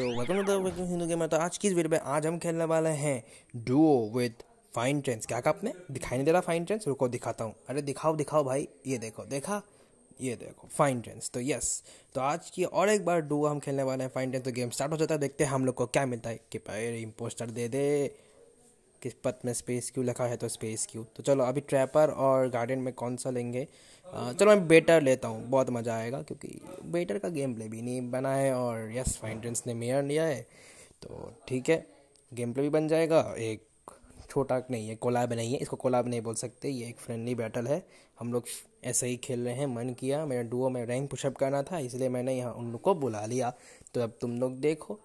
so welcome to welcome हिंदू game तो आज की इस वीडियो में आज हम खेलने वाले हैं डुओ विद फाइन ट्रेंस क्या कहा आपने दिखाई नहीं दे रहा फाइन ट्रेंस रुको दिखाता हूँ अरे दिखाओ दिखाओ भाई ये देखो देखा ये देखो फाइन ट्रेंस तो यस तो आज की और एक बार डुओ हम खेलने वाले हैं फाइन ट्रेंस तो गेम स्टार्ट हो जाता है देखते हैं हम लोग को क्या मिलता है कि भाई इम्पोस्टर दे दे किस पथ में स्पेस क्यों लिखा है तो स्पेस क्यों तो चलो अभी ट्रैपर और गार्डन में कौन सा लेंगे चलो मैं बेटर लेता हूँ बहुत मज़ा आएगा क्योंकि बेटर का गेम प्ले भी नहीं बना है और यस फाइंड्रेंस ने मेयर लिया है तो ठीक है गेम प्ले भी बन जाएगा एक छोटा नहीं है कोलाब नहीं है इसको कोलाब नहीं बोल सकते ये एक फ्रेंडली बैटल है हम लोग ऐसे ही खेल रहे हैं मन किया मेरा डुओ में रैंक पुशअप करना था इसलिए मैंने यहाँ उन लोग को बुला लिया तो अब तुम लोग देखो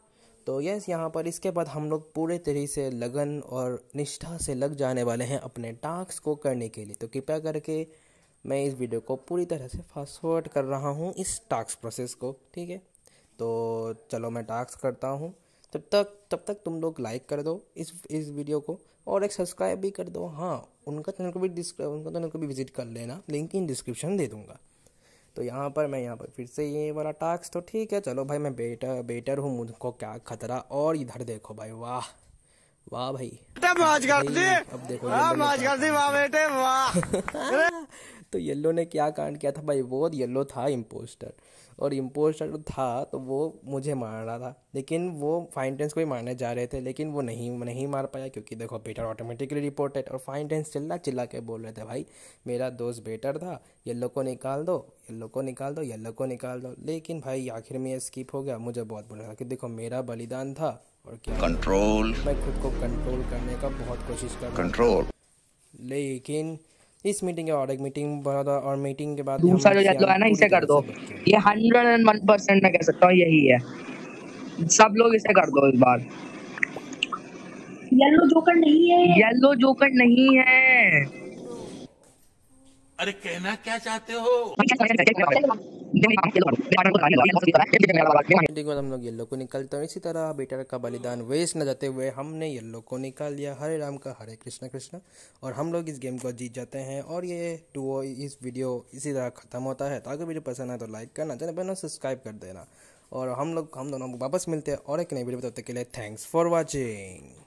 तो यस यहाँ पर इसके बाद हम लोग पूरे तरीके से लगन और निष्ठा से लग जाने वाले हैं अपने टास्क को करने के लिए तो कृपया करके मैं इस वीडियो को पूरी तरह से फास्ट फॉरवर्ड कर रहा हूँ इस टास्क प्रोसेस को ठीक है तो चलो मैं टास्क करता हूँ तब तक तब तक तुम लोग लाइक कर दो इस इस वीडियो को और एक सब्सक्राइब भी कर दो हाँ उनका चैनल को भी उनका चैनल को भी विजिट कर लेना लिंक इन डिस्क्रिप्शन दे दूँगा तो यहाँ पर मैं यहाँ पर फिर से ये वाला टास्क तो ठीक है चलो भाई मैं बेटर बेटर हूँ मुझको क्या खतरा और इधर देखो भाई वाह वाह भाई, अब देखो हाँ, वाह बेटे वाह तो येल्लो ने क्या कांड किया था भाई वो येल्लो था इम्पोस्टर और इम्पोस्टर था तो वो मुझे मार रहा था लेकिन वो फाइनटेंस को ही मारने जा रहे थे लेकिन वो नहीं नहीं मार पाया क्योंकि देखो बेटर ऑटोमेटिकली रिपोर्टेड और फाइनटेंस चिल्ला चिल्ला के बोल रहे थे भाई मेरा दोस्त बेटर था येल्लो को निकाल दो येल्लो को निकाल दो येल्लो को निकाल दो लेकिन भाई आखिर में ये स्किप हो गया मुझे बहुत बुरा था कि देखो मेरा बलिदान था और क्या कंट्रोल मैं खुद को कंट्रोल करने का बहुत कोशिश कर कंट्रोल लेकिन इस मीटिंग के बाद एक मीटिंग बड़ा और मीटिंग के बाद दूसरा जो जैतलो है ना इसे कर दो ये हंड्रेड एंड वन परसेंट मैं कह सकता हूँ यही है सब लोग इसे कर दो इस बार येलो जोकर नहीं है येलो जोकर नहीं है अरे कहना क्या चाहते हो हम लोग येल्लो को निकालते हैं इसी तरह बेटर का बलिदान वेस्ट न जाते हुए हमने येल्लो को निकाल लिया हरे राम का हरे कृष्णा कृष्णा और हम लोग इस गेम को जीत जाते हैं और ये टू इस वीडियो इसी तरह खत्म होता है तो अगर वीडियो पसंद आए तो लाइक करना चैनल पर सब्सक्राइब कर देना और हम लोग हम दोनों वापस मिलते हैं और एक नई वीडियो बताते के लिए थैंक्स फॉर वॉचिंग